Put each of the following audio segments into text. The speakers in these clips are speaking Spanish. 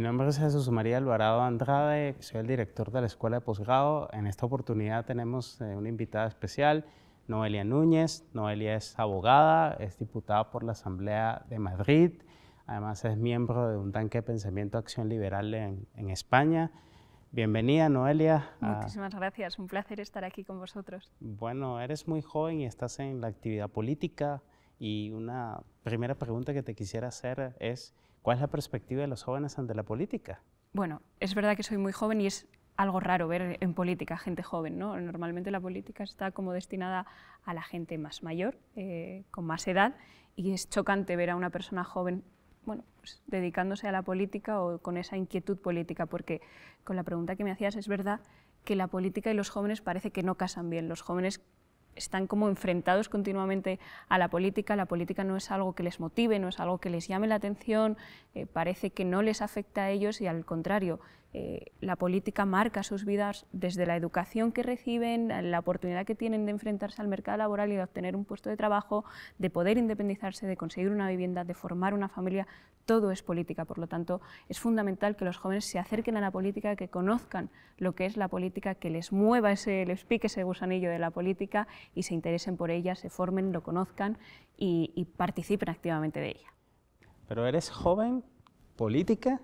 Mi nombre es Jesús María Alvarado Andrade, soy el director de la Escuela de Posgrado. En esta oportunidad tenemos eh, una invitada especial, Noelia Núñez. Noelia es abogada, es diputada por la Asamblea de Madrid, además es miembro de un tanque de pensamiento Acción Liberal en, en España. Bienvenida, Noelia. Muchísimas gracias, un placer estar aquí con vosotros. Bueno, eres muy joven y estás en la actividad política y una primera pregunta que te quisiera hacer es, ¿Cuál es la perspectiva de los jóvenes ante la política? Bueno, es verdad que soy muy joven y es algo raro ver en política gente joven, ¿no? Normalmente la política está como destinada a la gente más mayor, eh, con más edad, y es chocante ver a una persona joven bueno, pues, dedicándose a la política o con esa inquietud política, porque con la pregunta que me hacías es verdad que la política y los jóvenes parece que no casan bien. Los jóvenes están como enfrentados continuamente a la política, la política no es algo que les motive, no es algo que les llame la atención, eh, parece que no les afecta a ellos y al contrario, eh, la política marca sus vidas desde la educación que reciben, la oportunidad que tienen de enfrentarse al mercado laboral y de obtener un puesto de trabajo, de poder independizarse, de conseguir una vivienda, de formar una familia, todo es política. Por lo tanto, es fundamental que los jóvenes se acerquen a la política, que conozcan lo que es la política, que les mueva ese, les pique ese gusanillo de la política y se interesen por ella, se formen, lo conozcan y participen activamente de ella. Pero eres joven, política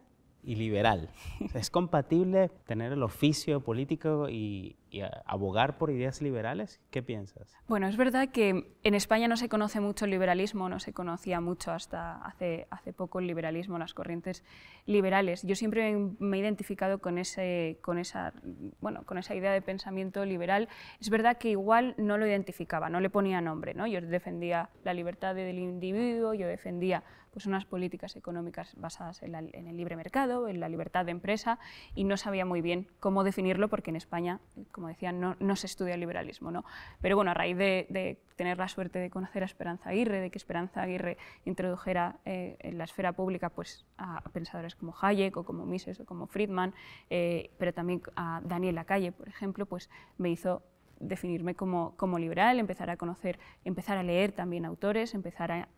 y liberal. es compatible tener el oficio político y y abogar por ideas liberales? ¿Qué piensas? Bueno, es verdad que en España no se conoce mucho el liberalismo, no se conocía mucho hasta hace, poco el liberalismo, las corrientes liberales. Yo siempre me he identificado con, ese, con, esa, bueno, con esa idea de pensamiento liberal. Es verdad que igual no lo identificaba, no le ponía nombre. ¿no? Yo defendía la libertad del individuo, yo defendía pues unas políticas económicas basadas en, el libre mercado, en la libertad de empresa, y no sabía muy bien cómo definirlo porque en España, como decía, no, no se estudia el liberalismo. ¿no? Pero bueno, a raíz de, tener la suerte de conocer a Esperanza Aguirre, de que Esperanza Aguirre introdujera eh, en la esfera pública pues, a pensadores como Hayek o como Mises o como Friedman, eh, pero también a Daniel Lacalle, por ejemplo, pues me hizo definirme como, como liberal, empezar a conocer, empezar a leer también autores, empezar a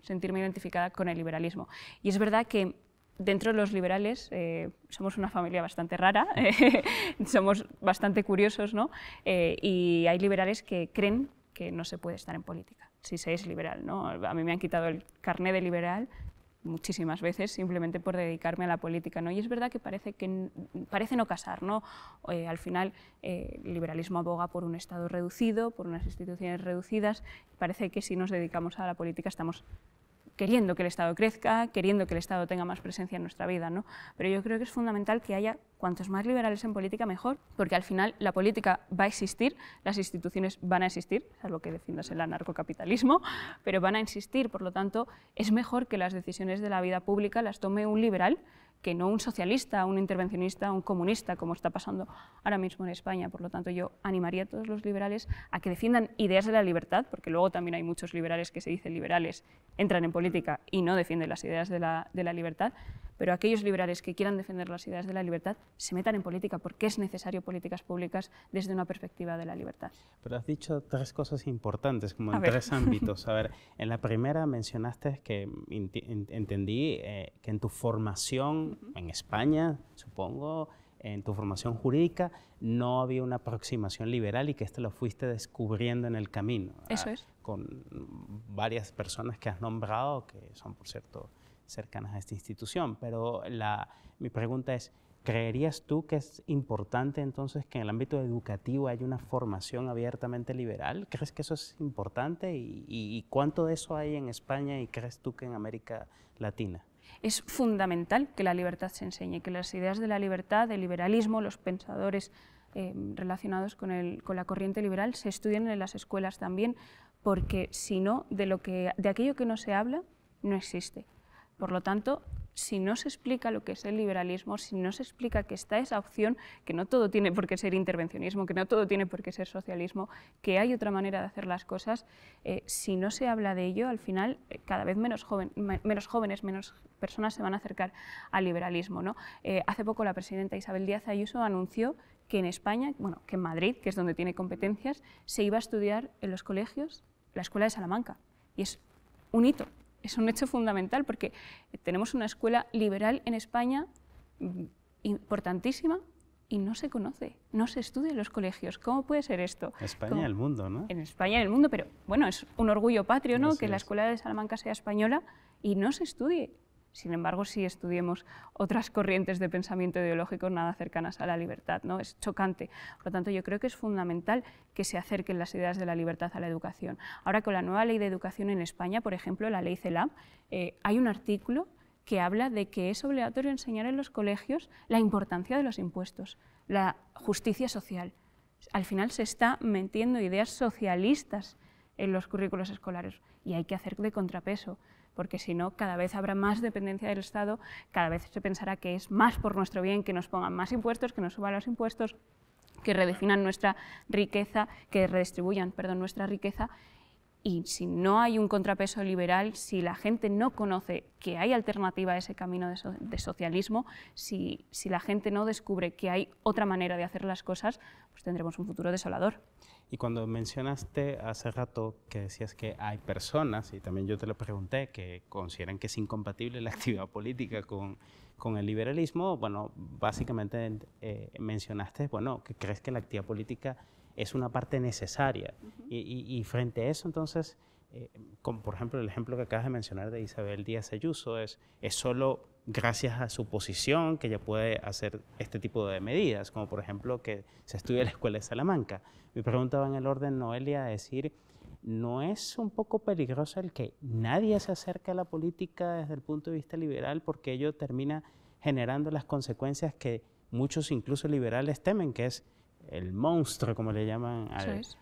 sentirme identificada con el liberalismo. Y es verdad que dentro de los liberales eh, somos una familia bastante rara, somos bastante curiosos, ¿no? Eh, y hay liberales que creen que no se puede estar en política, si se es liberal, ¿no? A mí me han quitado el carné de liberal muchísimas veces simplemente por dedicarme a la política, ¿no? Y es verdad que parece, que, parece no casar, ¿no? Eh, al final el liberalismo aboga por un Estado reducido, por unas instituciones reducidas, parece que si nos dedicamos a la política estamos queriendo que el Estado crezca, queriendo que el Estado tenga más presencia en nuestra vida. ¿no? Pero yo creo que es fundamental que haya cuantos más liberales en política, mejor, porque al final la política va a existir, las instituciones van a existir, salvo que defiendas el anarcocapitalismo, pero van a existir, por lo tanto, es mejor que las decisiones de la vida pública las tome un liberal que no un socialista, un intervencionista, un comunista, como está pasando ahora mismo en España. Por lo tanto, yo animaría a todos los liberales a que defiendan ideas de la libertad, porque luego también hay muchos liberales que se dicen liberales, entran en política y no defienden las ideas de la, de la libertad, pero aquellos liberales que quieran defender las ideas de la libertad se metan en política, porque es necesario políticas públicas desde una perspectiva de la libertad. Pero has dicho tres cosas importantes, como en tres ámbitos. A ver, en la primera mencionaste que entendí eh, que en tu formación en España, supongo, en tu formación jurídica no había una aproximación liberal y que esto lo fuiste descubriendo en el camino. Eso ah, es. Con varias personas que has nombrado, que son, por cierto, cercanas a esta institución. Pero mi pregunta es, ¿creerías tú que es importante entonces que en el ámbito educativo haya una formación abiertamente liberal? ¿Crees que eso es importante? ¿Y, cuánto de eso hay en España y crees tú que en América Latina? Es fundamental que la libertad se enseñe, que las ideas de la libertad, del liberalismo, los pensadores eh, relacionados con, la corriente liberal se estudien en las escuelas también, porque si no, de, lo de aquello que no se habla, no existe. Por lo tanto, si no se explica lo que es el liberalismo, si no se explica que está esa opción, que no todo tiene por qué ser intervencionismo, que no todo tiene por qué ser socialismo, que hay otra manera de hacer las cosas, eh, si no se habla de ello, al final eh, cada vez menos, menos, jóvenes, menos personas se van a acercar al liberalismo. ¿no? Eh, hace poco la presidenta Isabel Díaz Ayuso anunció que en España, bueno, que en Madrid, que es donde tiene competencias, se iba a estudiar en los colegios la escuela de Salamanca. Y es un hito, es un hecho fundamental porque tenemos una escuela liberal en España importantísima y no se conoce, no se estudia en los colegios. ¿Cómo puede ser esto? España y el mundo, ¿no? En España el mundo, pero bueno, es un orgullo patrio, ¿no? que la escuela de Salamanca sea española y no se estudie. Sin embargo, si estudiemos otras corrientes de pensamiento ideológico nada cercanas a la libertad, ¿no? es chocante. Por lo tanto, yo creo que es fundamental que se acerquen las ideas de la libertad a la educación. Ahora, con la nueva ley de educación en España, por ejemplo, la ley CELAM, eh, hay un artículo que habla de que es obligatorio enseñar en los colegios la importancia de los impuestos, la justicia social. Al final se está metiendo ideas socialistas en los currículos escolares y hay que hacer de contrapeso porque si no, cada vez habrá más dependencia del Estado, cada vez se pensará que es más por nuestro bien, que nos pongan más impuestos, que nos suban los impuestos, que redefinan nuestra riqueza, que redistribuyan, perdón, nuestra riqueza. Y si no hay un contrapeso liberal, si la gente no conoce que hay alternativa a ese camino de, socialismo, si, si la gente no descubre que hay otra manera de hacer las cosas, pues tendremos un futuro desolador. Y cuando mencionaste hace rato que decías que hay personas, y también yo te lo pregunté, que consideran que es incompatible la actividad política con, el liberalismo, bueno, básicamente eh, mencionaste, bueno, que crees que la actividad política es una parte necesaria. y frente a eso, entonces, eh, por ejemplo el ejemplo que acabas de mencionar de Isabel Díaz Ayuso, es, solo gracias a su posición que ella puede hacer este tipo de medidas, como por ejemplo que se estudie en la Escuela de Salamanca. Mi pregunta va en el orden, Noelia, a decir, ¿no es un poco peligroso el que nadie se acerque a la política desde el punto de vista liberal porque ello termina generando las consecuencias que muchos, incluso liberales, temen, que es el monstruo, como le llaman,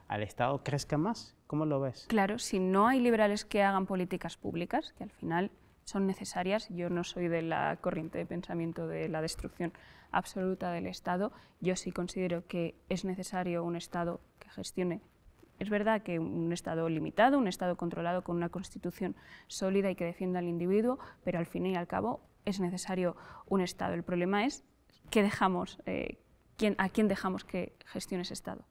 al, Estado crezca más. ¿Cómo lo ves? Claro, si no hay liberales que hagan políticas públicas, que al final son necesarias, yo no soy de la corriente de pensamiento de la destrucción absoluta del Estado, yo sí considero que es necesario un Estado que gestione. Es verdad que un Estado limitado, un Estado controlado con una constitución sólida y que defienda al individuo, pero al fin y al cabo es necesario un Estado. El problema es que dejamos eh, a quién dejamos que gestione ese Estado.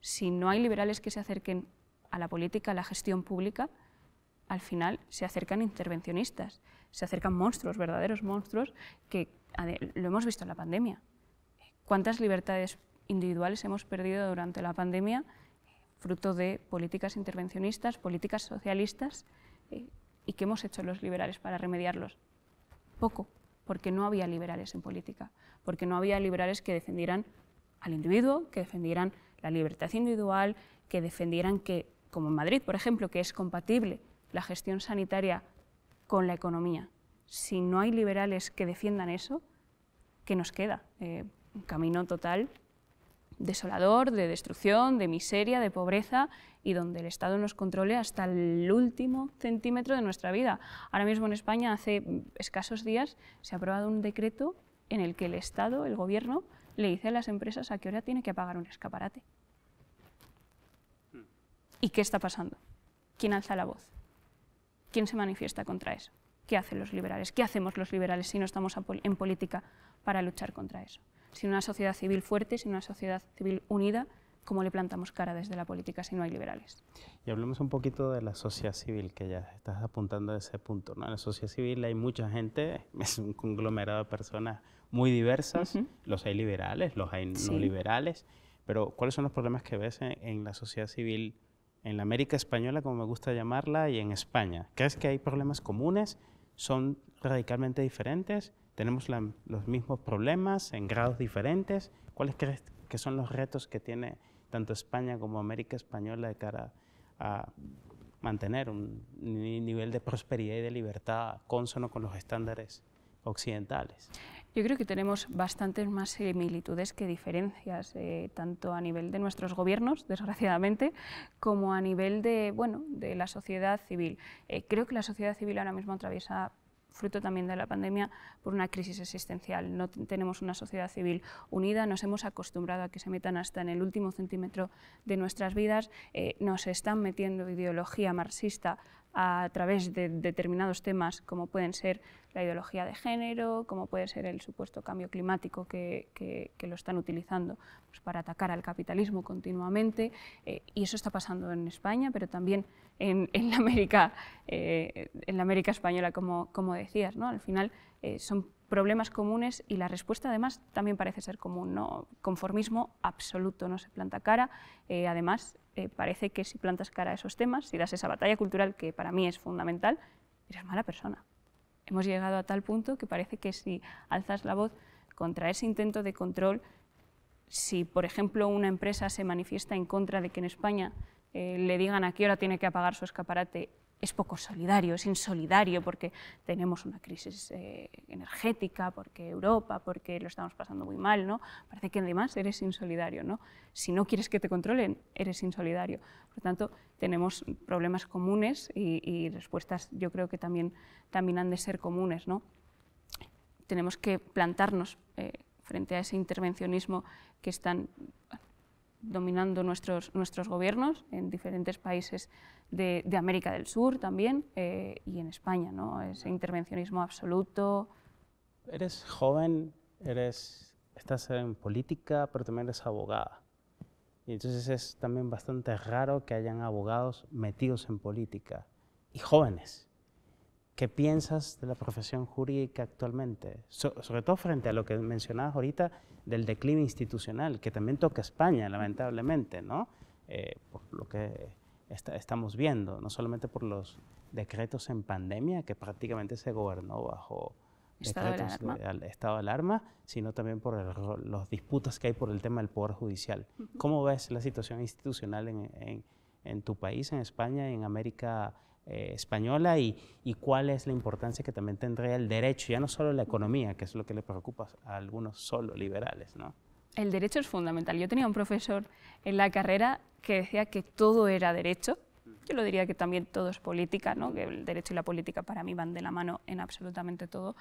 Si no hay liberales que se acerquen a la política, a la gestión pública, al final se acercan intervencionistas, se acercan monstruos, verdaderos monstruos, que lo hemos visto en la pandemia. ¿Cuántas libertades individuales hemos perdido durante la pandemia fruto de políticas intervencionistas, políticas socialistas? Eh, ¿Y qué hemos hecho los liberales para remediarlos? Poco porque no había liberales en política, porque no había liberales que defendieran al individuo, que defendieran la libertad individual, que defendieran que, como en Madrid, por ejemplo, que es compatible la gestión sanitaria con la economía. Si no hay liberales que defiendan eso, ¿qué nos queda? Eh, un camino total desolador, de destrucción, de miseria, de pobreza y donde el Estado nos controle hasta el último centímetro de nuestra vida. Ahora mismo en España, hace escasos días, se ha aprobado un decreto en el que el Estado, el Gobierno, le dice a las empresas a qué hora tiene que pagar un escaparate. ¿Y qué está pasando? ¿Quién alza la voz? ¿Quién se manifiesta contra eso? ¿Qué hacen los liberales? ¿Qué hacemos los liberales si no estamos en política para luchar contra eso? sin una sociedad civil fuerte, sin una sociedad civil unida, cómo le plantamos cara desde la política si no hay liberales. Y hablemos un poquito de la sociedad civil, que ya estás apuntando a ese punto. ¿no? En la sociedad civil hay mucha gente, es un conglomerado de personas muy diversas, los hay liberales, los hay no liberales, pero ¿cuáles son los problemas que ves en, en, la sociedad civil en la América española, como me gusta llamarla, y en España? ¿Crees que hay problemas comunes? ¿Son radicalmente diferentes? tenemos los mismos problemas en grados diferentes. ¿Cuáles crees que son los retos que tiene tanto España como América Española de cara a mantener un nivel de prosperidad y de libertad consono con los estándares occidentales? Yo creo que tenemos bastantes más similitudes que diferencias, eh, tanto a nivel de nuestros gobiernos, desgraciadamente, como a nivel de, bueno, de la sociedad civil. Eh, creo que la sociedad civil ahora mismo atraviesa fruto también de la pandemia, por una crisis existencial. No tenemos una sociedad civil unida, nos hemos acostumbrado a que se metan hasta en el último centímetro de nuestras vidas, eh, nos están metiendo ideología marxista a través de determinados temas como pueden ser la ideología de género, como puede ser el supuesto cambio climático que, lo están utilizando pues, para atacar al capitalismo continuamente. Eh, y eso está pasando en España, pero también en, la, América, eh, en la América española, como, decías. ¿no? Al final eh, son problemas comunes y la respuesta además también parece ser común. ¿no? Conformismo absoluto, no se planta cara. además, parece que si plantas cara a esos temas, si das esa batalla cultural que para mí es fundamental, eres mala persona. Hemos llegado a tal punto que parece que si alzas la voz contra ese intento de control, si por ejemplo una empresa se manifiesta en contra de que en España eh, le digan a qué hora tiene que apagar su escaparate es poco solidario, es insolidario porque tenemos una crisis eh, energética, porque Europa, porque lo estamos pasando muy mal, ¿no? Parece que además eres insolidario, ¿no? Si no quieres que te controlen, eres insolidario. Por lo tanto, tenemos problemas comunes y, respuestas yo creo que también, también han de ser comunes, ¿no? Tenemos que plantarnos eh, frente a ese intervencionismo que están dominando nuestros, nuestros gobiernos en diferentes países de, América del Sur también eh, y en España, ¿no? Ese intervencionismo absoluto. Eres joven, eres, estás en política, pero también eres abogada. Y entonces es también bastante raro que hayan abogados metidos en política y jóvenes. ¿Qué piensas de la profesión jurídica actualmente? sobre todo frente a lo que mencionabas ahorita del declive institucional, que también toca España, lamentablemente, ¿no? Eh, por lo que estamos viendo, no solamente por los decretos en pandemia, que prácticamente se gobernó bajo estado de alarma. estado de alarma, sino también por las los disputas que hay por el tema del Poder Judicial. ¿Cómo ves la situación institucional en, en, tu país, en España, en América eh, Española y, y, cuál es la importancia que también tendría el derecho, ya no solo la economía, que es lo que le preocupa a algunos solo liberales? ¿no? el derecho es fundamental. Yo tenía un profesor en la carrera que decía que todo era derecho. Yo lo diría que también todo es política, ¿no? que el derecho y la política para mí van de la mano en absolutamente todo.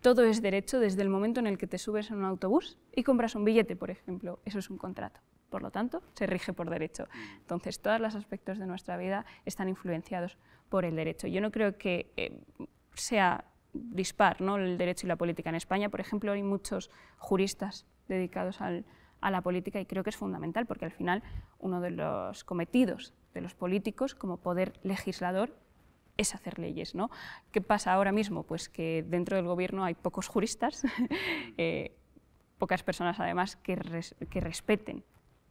Todo es derecho desde el momento en el que te subes en un autobús y compras un billete, por ejemplo. Eso es un contrato. Por lo tanto, se rige por derecho. Entonces, todos los aspectos de nuestra vida están influenciados por el derecho. Yo no creo que eh, sea dispar ¿no? el derecho y la política. En España, por ejemplo, hay muchos juristas dedicados a la política y creo que es fundamental porque al final uno de los cometidos de los políticos como poder legislador es hacer leyes. ¿no? ¿Qué pasa ahora mismo? Pues que dentro del gobierno hay pocos juristas, eh, pocas personas además que, respeten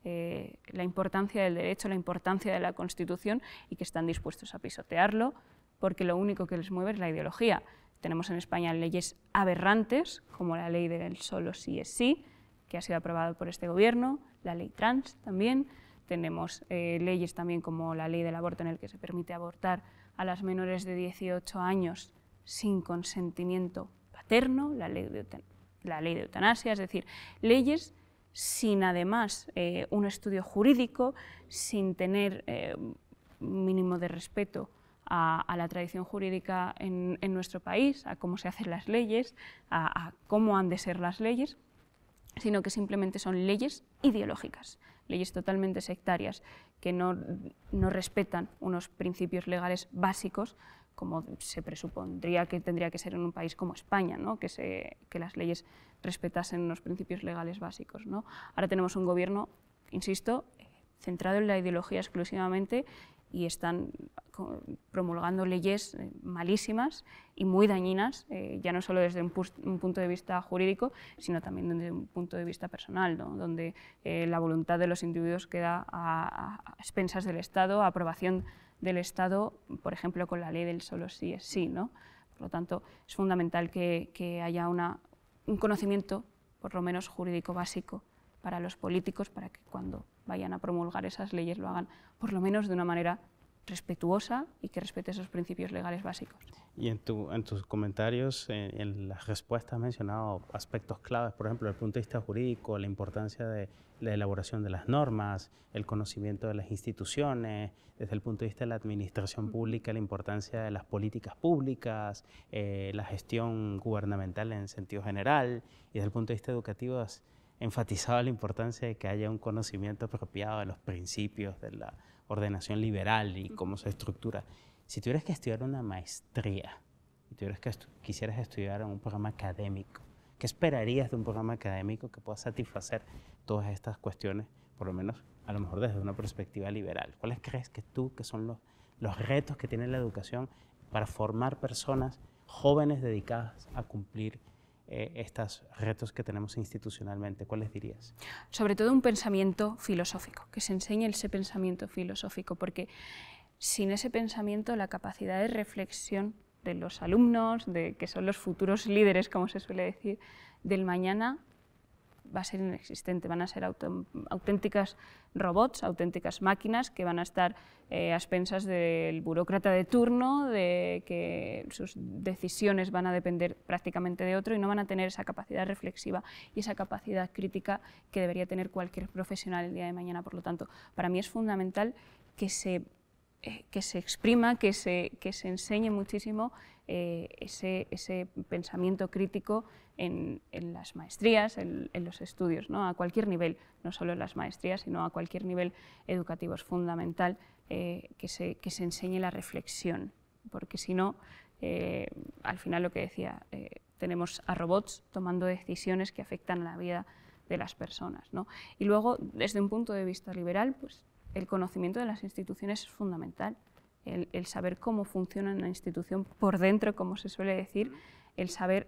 eh, la importancia del derecho, la importancia de la Constitución y que están dispuestos a pisotearlo porque lo único que les mueve es la ideología. Tenemos en España leyes aberrantes, como la ley del solo sí es sí, que ha sido aprobado por este gobierno, la ley trans también. Tenemos eh, leyes también como la ley del aborto en el que se permite abortar a las menores de 18 años sin consentimiento paterno, la ley de, la ley de eutanasia, es decir, leyes sin además eh, un estudio jurídico, sin tener eh, mínimo de respeto a, la tradición jurídica en, nuestro país, a cómo se hacen las leyes, a cómo han de ser las leyes, sino que simplemente son leyes ideológicas, leyes totalmente sectarias que no, respetan unos principios legales básicos como se presupondría que tendría que ser en un país como España, que, se, que, las leyes respetasen unos principios legales básicos. ¿no? Ahora tenemos un gobierno, insisto, eh, centrado en la ideología exclusivamente y están promulgando leyes eh, malísimas y muy dañinas, eh, ya no solo desde un, punto de vista jurídico, sino también desde un punto de vista personal, donde eh, la voluntad de los individuos queda a, expensas del Estado, a aprobación del Estado, por ejemplo, con la ley del solo sí es sí. ¿no? Por lo tanto, es fundamental que, que haya un conocimiento, por lo menos jurídico básico, para los políticos, para que cuando vayan a promulgar esas leyes lo hagan por lo menos de una manera respetuosa y que respete esos principios legales básicos. Y en, tus comentarios, eh, en, las respuestas has mencionado aspectos claves, por ejemplo, desde el punto de vista jurídico, la importancia de la elaboración de las normas, el conocimiento de las instituciones, desde el punto de vista de la administración mm. pública, la importancia de las políticas públicas, eh, la gestión gubernamental en sentido general, y desde el punto de vista educativo enfatizado la importancia de que haya un conocimiento apropiado de los principios de la ordenación liberal y cómo se estructura. Si tuvieras que estudiar una maestría y tuvieras que quisieras estudiar un programa académico, ¿qué esperarías de un programa académico que pueda satisfacer todas estas cuestiones, por lo menos a lo mejor desde una perspectiva liberal? ¿Cuáles crees que tú que son los, los retos que tiene la educación para formar personas jóvenes dedicadas a cumplir eh, estos retos que tenemos institucionalmente? ¿Cuáles dirías? Sobre todo un pensamiento filosófico, que se enseñe ese pensamiento filosófico, porque sin ese pensamiento la capacidad de reflexión de los alumnos, de que son los futuros líderes, como se suele decir, del mañana, va a ser inexistente, van a ser auténticas robots, auténticas máquinas que van a estar eh, a expensas del burócrata de turno, de que sus decisiones van a depender prácticamente de otro y no van a tener esa capacidad reflexiva y esa capacidad crítica que debería tener cualquier profesional el día de mañana. Por lo tanto, para mí es fundamental que se, eh, que se exprima, que se, que se enseñe muchísimo eh, ese, ese, pensamiento crítico en, en las maestrías, en, los estudios, ¿no? a cualquier nivel, no solo en las maestrías, sino a cualquier nivel educativo. Es fundamental eh, que, se, que, se, enseñe la reflexión, porque si no, eh, al final lo que decía, tenemos a robots tomando decisiones que afectan a la vida de las personas. ¿no? Y luego, desde un punto de vista liberal, pues, el conocimiento de las instituciones es fundamental el, saber cómo funciona una institución por dentro, como se suele decir, el saber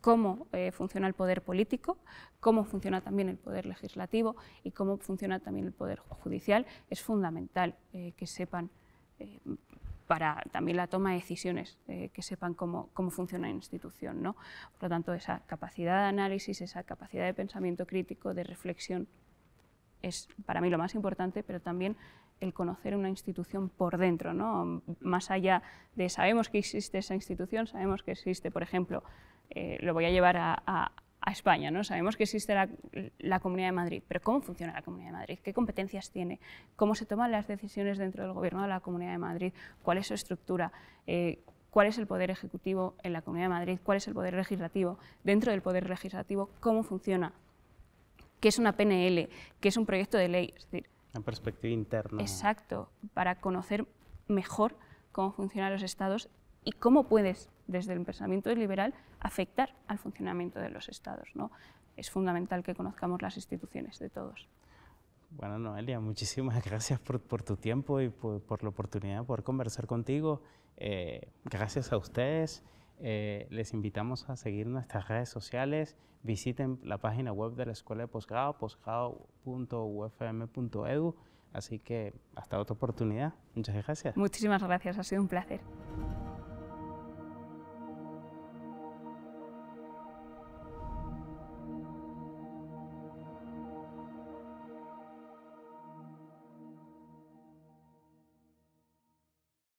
cómo eh, funciona el poder político, cómo funciona también el poder legislativo y cómo funciona también el poder judicial, es fundamental eh, que sepan eh, para también la toma de decisiones, que sepan cómo, cómo, funciona la institución. ¿no? Por lo tanto, esa capacidad de análisis, esa capacidad de pensamiento crítico, de reflexión, es para mí lo más importante, pero también el conocer una institución por dentro, ¿no? más allá de sabemos que existe esa institución, sabemos que existe, por ejemplo, eh, lo voy a llevar a, España, ¿no? sabemos que existe la, Comunidad de Madrid, pero ¿cómo funciona la Comunidad de Madrid? ¿Qué competencias tiene? ¿Cómo se toman las decisiones dentro del gobierno de la Comunidad de Madrid? ¿Cuál es su estructura? Eh, cuál es el poder ejecutivo en la Comunidad de Madrid, cuál es el poder legislativo, dentro del poder legislativo, cómo funciona, qué es una PNL, qué es un proyecto de ley. La perspectiva interna. Exacto, para conocer mejor cómo funcionan los estados y cómo puedes, desde el pensamiento liberal, afectar al funcionamiento de los estados. ¿no? Es fundamental que conozcamos las instituciones de todos. Bueno, Noelia, muchísimas gracias por, tu tiempo y por, la oportunidad de poder conversar contigo. Eh, gracias a ustedes. Eh, les invitamos a seguir nuestras redes sociales. Visiten la página web de la Escuela de Posgrado, posgrado.ufm.edu. E Así que hasta otra oportunidad. Muchas gracias. Muchísimas gracias, ha sido un placer.